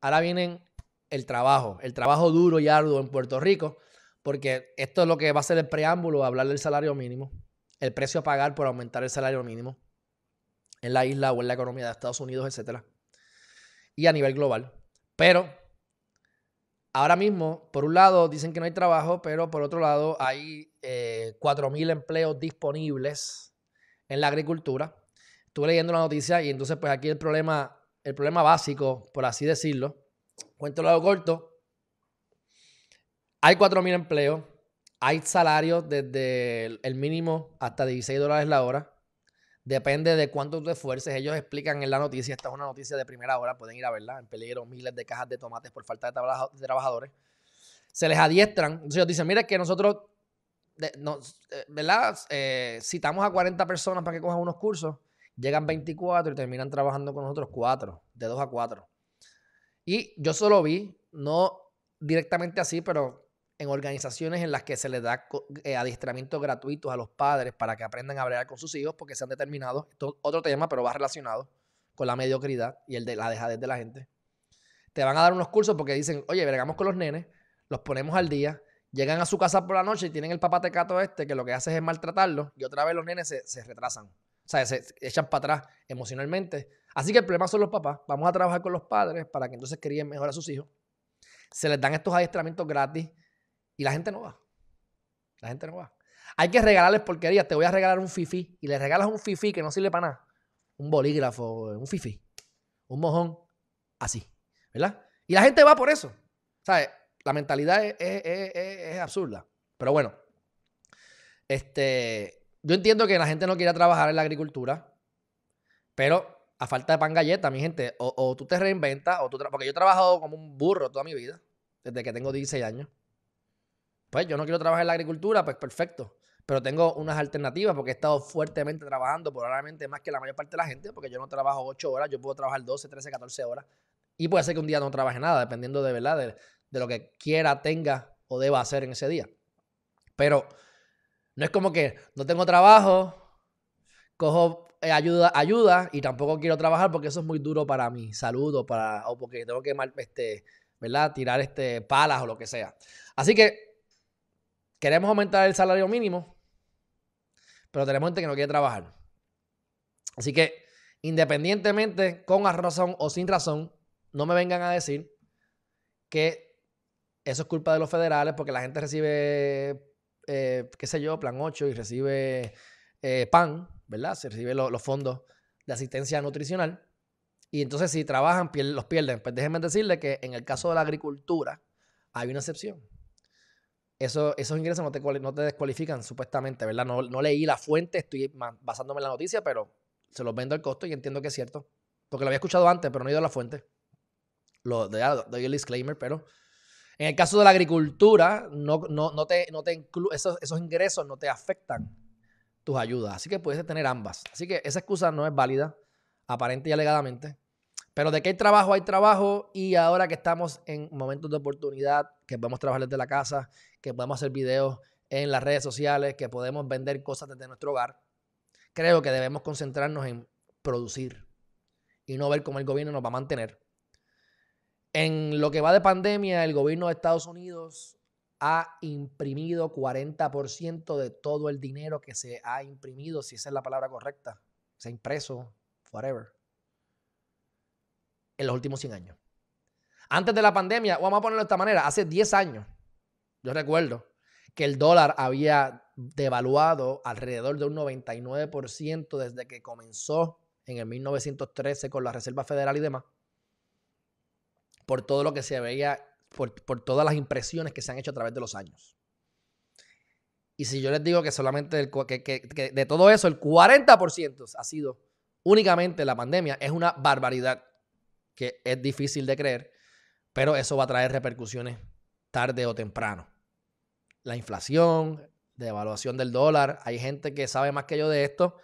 Ahora vienen el trabajo, el trabajo duro y arduo en Puerto Rico, porque esto es lo que va a ser el preámbulo, a hablar del salario mínimo, el precio a pagar por aumentar el salario mínimo en la isla o en la economía de Estados Unidos, etc. Y a nivel global. Pero ahora mismo, por un lado, dicen que no hay trabajo, pero por otro lado, hay eh, 4.000 empleos disponibles en la agricultura estuve leyendo la noticia y entonces pues aquí el problema, el problema básico, por así decirlo, cuento lo corto, hay 4.000 empleos, hay salarios desde el mínimo hasta 16 dólares la hora, depende de cuánto tú esfuerces, ellos explican en la noticia, esta es una noticia de primera hora, pueden ir a verla, en peligro miles de cajas de tomates por falta de trabajadores, se les adiestran, entonces ellos dicen, mira que nosotros eh, ¿verdad? Eh, citamos a 40 personas para que cojan unos cursos Llegan 24 y terminan trabajando con nosotros cuatro, de 2 a 4. Y yo solo vi, no directamente así, pero en organizaciones en las que se les da eh, adiestramiento gratuitos a los padres para que aprendan a hablar con sus hijos porque se han determinado, esto otro tema, pero va relacionado con la mediocridad y el de la dejadez de la gente. Te van a dar unos cursos porque dicen, oye, bregamos con los nenes, los ponemos al día, llegan a su casa por la noche y tienen el papatecato este que lo que hace es maltratarlo y otra vez los nenes se retrasan. O sea, se echan para atrás emocionalmente. Así que el problema son los papás. Vamos a trabajar con los padres para que entonces críen mejor a sus hijos. Se les dan estos adiestramientos gratis y la gente no va. La gente no va. Hay que regalarles porquerías. Te voy a regalar un fifi y le regalas un fifi que no sirve para nada. Un bolígrafo, un fifi, un mojón, así. ¿Verdad? Y la gente va por eso. sea, La mentalidad es, es absurda. Pero bueno, este, yo entiendo que la gente no quiera trabajar en la agricultura, pero a falta de pan galleta, mi gente, o, tú te reinventas, o tú porque yo he trabajado como un burro toda mi vida, desde que tengo 16 años. Pues yo no quiero trabajar en la agricultura, pues perfecto. Pero tengo unas alternativas porque he estado fuertemente trabajando, probablemente más que la mayor parte de la gente, porque yo no trabajo 8 horas, yo puedo trabajar 12, 13, 14 horas. Y puede ser que un día no trabaje nada, dependiendo de verdad de, de lo que quiera, tenga o deba hacer en ese día. Pero no es como que no tengo trabajo, cojo eh, ayuda, ayuda y tampoco quiero trabajar porque eso es muy duro para mi salud o, para, porque tengo que este, ¿verdad? tirar este, palas o lo que sea. Así que queremos aumentar el salario mínimo, pero tenemos gente que no quiere trabajar. Así que independientemente, con razón o sin razón, no me vengan a decir que eso es culpa de los federales porque la gente recibe eh, qué sé yo, plan 8 y recibe eh, PAN, ¿verdad? Se recibe los fondos de asistencia nutricional. Y entonces si trabajan, los pierden. Pues déjenme decirle que en el caso de la agricultura hay una excepción. Eso, esos ingresos no te, no te descualifican supuestamente, ¿verdad? No, leí la fuente, estoy basándome en la noticia, pero se los vendo al costo y entiendo que es cierto. Porque lo había escuchado antes, pero no he ido a la fuente. Lo, doy el disclaimer, pero en el caso de la agricultura, no, no, te, no te esos, esos, ingresos no te afectan tus ayudas. Así que puedes tener ambas. Así que esa excusa no es válida, aparente y alegadamente. Pero de que hay trabajo, hay trabajo. Y ahora que estamos en momentos de oportunidad, que podemos trabajar desde la casa, que podemos hacer videos en las redes sociales, que podemos vender cosas desde nuestro hogar, creo que debemos concentrarnos en producir y no ver cómo el gobierno nos va a mantener en lo que va de pandemia, el gobierno de Estados Unidos ha imprimido 40% de todo el dinero que se ha imprimido, si esa es la palabra correcta. Se ha impreso, forever En los últimos 100 años. Antes de la pandemia, vamos a ponerlo de esta manera, hace 10 años, yo recuerdo que el dólar había devaluado alrededor de un 99% desde que comenzó en el 1913 con la Reserva Federal y demás por todo lo que se veía, por, todas las impresiones que se han hecho a través de los años. Y si yo les digo que solamente que, de todo eso el 40% ha sido únicamente la pandemia, es una barbaridad que es difícil de creer, pero eso va a traer repercusiones tarde o temprano. La inflación, devaluación del dólar. Hay gente que sabe más que yo de esto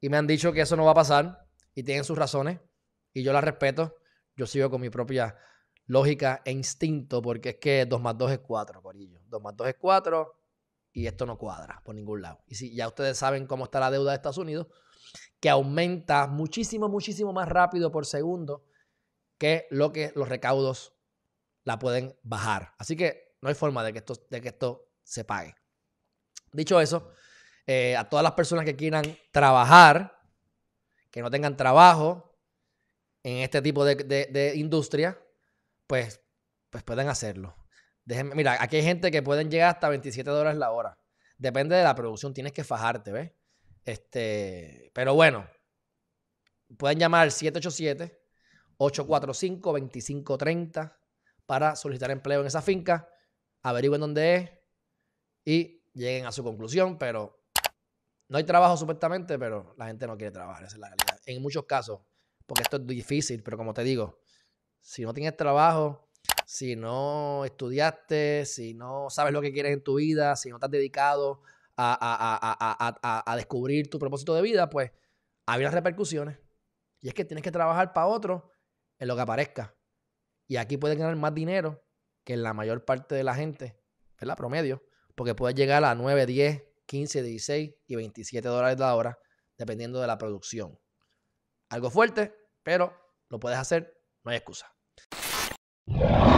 y me han dicho que eso no va a pasar y tienen sus razones y yo las respeto. Yo sigo con mi propia lógica e instinto, porque es que 2 más 2 es 4, Corillo. 2 más 2 es 4 y esto no cuadra por ningún lado. Y si ya ustedes saben cómo está la deuda de Estados Unidos, que aumenta muchísimo, muchísimo más rápido por segundo que lo que los recaudos la pueden bajar. Así que no hay forma de que esto, de que esto se pague. Dicho eso, eh, a todas las personas que quieran trabajar, que no tengan trabajo en este tipo de, de industria, pues, pues pueden hacerlo. Déjenme, mira, aquí hay gente que pueden llegar hasta 27 dólares la hora. Depende de la producción, tienes que fajarte, ¿ves? Este, pero bueno, pueden llamar 787-845-2530 para solicitar empleo en esa finca, averigüen dónde es y lleguen a su conclusión, pero no hay trabajo supuestamente, pero la gente no quiere trabajar, esa es la realidad. En muchos casos, porque esto es difícil, pero como te digo, si no tienes trabajo, si no estudiaste, si no sabes lo que quieres en tu vida, si no estás dedicado a, descubrir tu propósito de vida, pues hay unas repercusiones. Y es que tienes que trabajar para otro en lo que aparezca. Y aquí puedes ganar más dinero que la mayor parte de la gente, ¿verdad? Promedio. Porque puedes llegar a 9, 10, 15, 16 y 27 dólares la hora, dependiendo de la producción. Algo fuerte, pero lo puedes hacer, no hay excusa. Yeah.